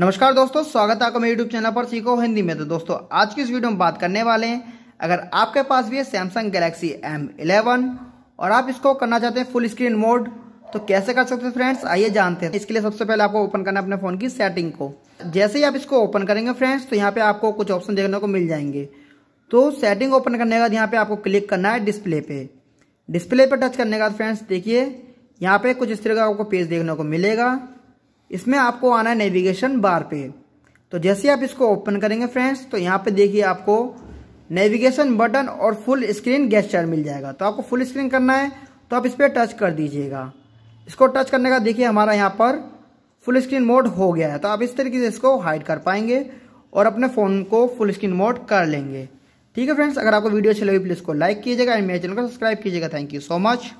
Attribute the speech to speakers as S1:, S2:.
S1: नमस्कार दोस्तों स्वागत है आपका मेरे यूट्यूब चैनल पर सीखो हिंदी में तो दोस्तों आज की इस वीडियो में बात करने वाले हैं अगर आपके पास भी है सैमसंग गैलेक्सी एम इलेवन और आप इसको करना चाहते हैं फुल स्क्रीन मोड तो कैसे कर सकते हैं फ्रेंड्स आइए जानते हैं इसके लिए सबसे पहले आपको ओपन करना है अपने फ़ोन की सेटिंग को जैसे ही आप इसको ओपन करेंगे फ्रेंड्स तो यहाँ पे आपको कुछ ऑप्शन देखने को मिल जाएंगे तो सेटिंग ओपन करने के बाद यहाँ पे आपको क्लिक करना है डिस्प्ले पे डिस्प्ले पे टच करने के बाद फ्रेंड्स देखिए यहाँ पे कुछ इस तरह का आपको पेज देखने को मिलेगा इसमें आपको आना है नेविगेशन बार पे तो जैसे आप इसको ओपन करेंगे फ्रेंड्स तो यहाँ पे देखिए आपको नेविगेशन बटन और फुल स्क्रीन गेस्टर मिल जाएगा तो आपको फुल स्क्रीन करना है तो आप इस पर टच कर दीजिएगा इसको टच करने का देखिए हमारा यहाँ पर फुल स्क्रीन मोड हो गया है तो आप इस तरीके से इसको हाइड कर पाएंगे और अपने फ़ोन को फुल स्क्रीन मोड कर लेंगे ठीक है फ्रेंड्स अगर आपको वीडियो अच्छी लगी प्लीज़ को लाइक कीजिएगा एंड मेरे चैनल को सब्सक्राइब कीजिएगा थैंक यू सो मच